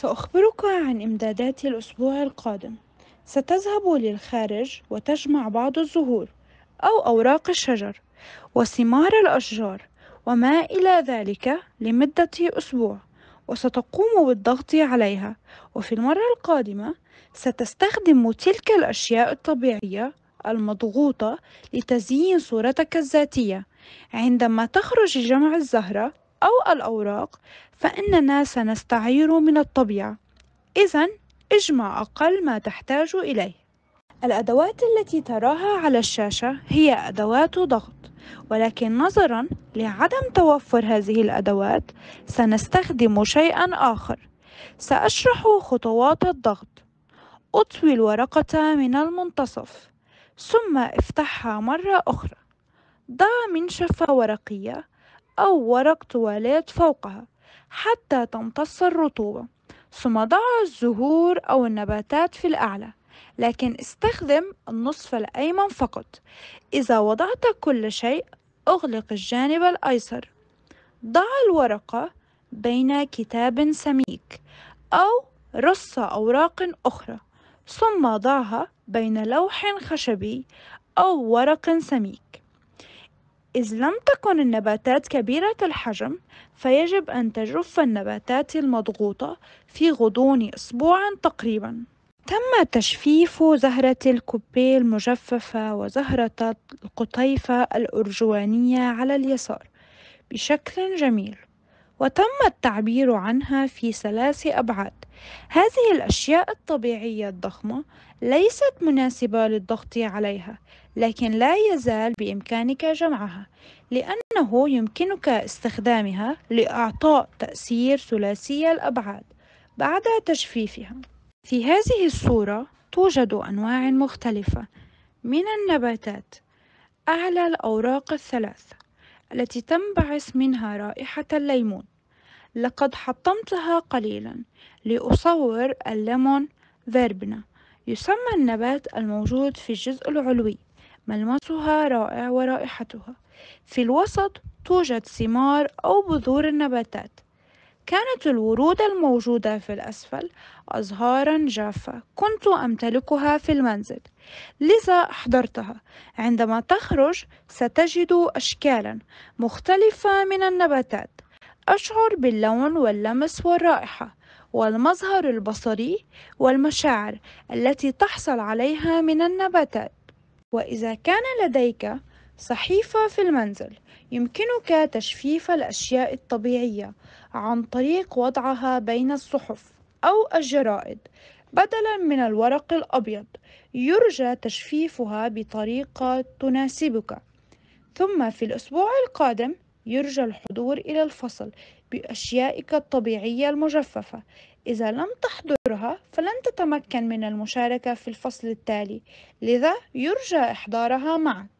سأخبرك عن إمداداتي الأسبوع القادم ستذهب للخارج وتجمع بعض الزهور أو أوراق الشجر وثمار الأشجار وما إلى ذلك لمدة أسبوع وستقوم بالضغط عليها وفي المرة القادمة ستستخدم تلك الأشياء الطبيعية المضغوطة لتزيين صورتك الذاتية عندما تخرج جمع الزهرة أو الأوراق فإننا سنستعير من الطبيعة إذا اجمع أقل ما تحتاج إليه الأدوات التي تراها على الشاشة هي أدوات ضغط ولكن نظرا لعدم توفر هذه الأدوات سنستخدم شيئا آخر سأشرح خطوات الضغط أطوي الورقة من المنتصف ثم افتحها مرة أخرى ضع منشفة ورقية أو ورق تواليت فوقها حتى تمتص الرطوبة ثم ضع الزهور أو النباتات في الأعلى لكن استخدم النصف الأيمن فقط إذا وضعت كل شيء أغلق الجانب الأيسر ضع الورقة بين كتاب سميك أو رص أوراق أخرى ثم ضعها بين لوح خشبي أو ورق سميك إذ لم تكن النباتات كبيرة الحجم فيجب أن تجف النباتات المضغوطة في غضون أسبوع تقريبا تم تجفيف زهرة الكوبي المجففة وزهرة القطيفة الأرجوانية على اليسار بشكل جميل وتم التعبير عنها في ثلاث أبعاد هذه الأشياء الطبيعية الضخمة ليست مناسبة للضغط عليها لكن لا يزال بإمكانك جمعها لأنه يمكنك استخدامها لإعطاء تأثير ثلاثي الأبعاد بعد تجفيفها في هذه الصورة توجد أنواع مختلفة من النباتات أعلى الأوراق الثلاث التي تنبعث منها رائحة الليمون لقد حطمتها قليلا لأصور الليمون فيربنا يسمى النبات الموجود في الجزء العلوي ملمسها رائع ورائحتها في الوسط توجد ثمار أو بذور النباتات كانت الورود الموجودة في الأسفل أزهارا جافة كنت أمتلكها في المنزل لذا أحضرتها عندما تخرج ستجد أشكالا مختلفة من النباتات أشعر باللون واللمس والرائحة والمظهر البصري والمشاعر التي تحصل عليها من النباتات وإذا كان لديك صحيفة في المنزل يمكنك تجفيف الأشياء الطبيعية عن طريق وضعها بين الصحف أو الجرائد بدلا من الورق الأبيض يرجى تجفيفها بطريقة تناسبك ثم في الأسبوع القادم يرجى الحضور إلى الفصل بأشيائك الطبيعية المجففة إذا لم تحضرها فلن تتمكن من المشاركة في الفصل التالي لذا يرجى إحضارها معك